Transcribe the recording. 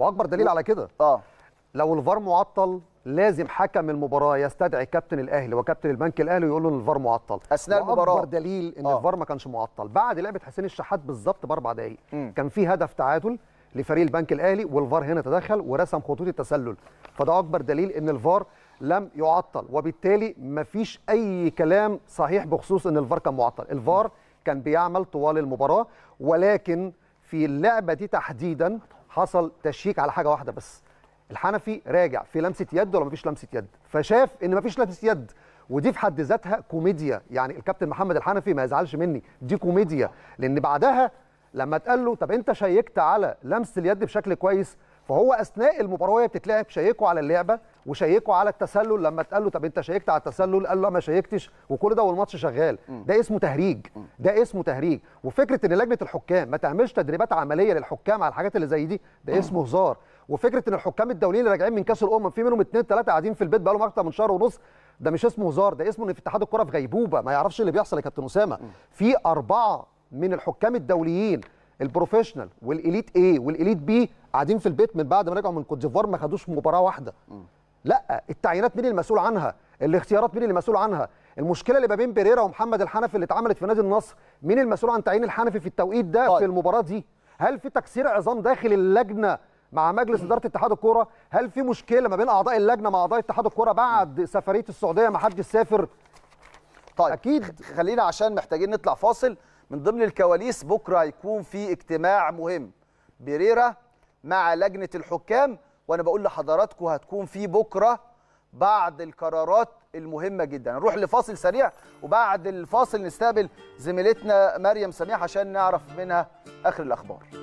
واكبر دليل على كده اه لو الفار معطل لازم حكم المباراه يستدعي كابتن الاهلي وكابتن البنك الاهلي ويقول له ان الفار معطل اثناء المباراه اكبر دليل ان آه. الفار ما كانش معطل بعد لعبه حسين الشحات بالظبط باربع دقائق كان في هدف تعادل لفريق البنك الاهلي والفار هنا تدخل ورسم خطوط التسلل فده اكبر دليل ان الفار لم يعطل وبالتالي ما فيش اي كلام صحيح بخصوص ان الفار كان معطل الفار كان بيعمل طوال المباراه ولكن في اللعبه دي تحديدا حصل تشيك على حاجه واحده بس الحنفي راجع في لمسه يد ولا مفيش لمسه يد فشاف ان مفيش لمسه يد ودي في حد ذاتها كوميديا يعني الكابتن محمد الحنفي ما يزعلش مني دي كوميديا لان بعدها لما اتقال له طب انت شيكت على لمسه اليد بشكل كويس فهو اثناء المباراه وهي بتتلعب شيكوا على اللعبه وشيكوا على التسلل لما اتقال له طب انت شيكت على التسلل قال له ما شيكتش وكل ده والماتش شغال ده اسمه تهريج ده اسمه تهريج وفكره ان لجنه الحكام ما تعملش تدريبات عمليه للحكام على الحاجات اللي زي دي ده اسمه هزار وفكره ان الحكام الدوليين اللي راجعين من كاس الامم في منهم اثنين ثلاثه قاعدين في البيت بقالهم اكتر من شهر ونص ده مش اسمه هزار ده اسمه ان في اتحاد الكره في غيبوبه ما يعرفش اللي بيحصل يا كابتن اسامه في اربعه من الحكام الدوليين البروفيشنال والاليت ايه والاليت بي قاعدين في البيت من بعد ما رجعوا من كوت ديفوار ما خدوش مباراه واحده لا التعيينات مين المسؤول عنها الاختيارات مين اللي مسؤول عنها المشكله اللي ما بين بيريرا ومحمد الحنفي اللي اتعملت في نادي النصر مين المسؤول عن تعيين الحنفي في التوقيت ده طيب. في المباراه دي هل في تكسير عظام داخل اللجنه مع مجلس اداره اتحاد الكوره هل في مشكله ما بين اعضاء اللجنه مع اعضاء اتحاد الكوره بعد سفريه السعوديه ما حدش سافر طيب اكيد خلينا عشان محتاجين نطلع فاصل من ضمن الكواليس بكره هيكون في اجتماع مهم بيريرا مع لجنه الحكام وانا بقول لحضراتكم هتكون في بكره بعد القرارات المهمه جدا نروح لفاصل سريع وبعد الفاصل نستقبل زميلتنا مريم سميح عشان نعرف منها اخر الاخبار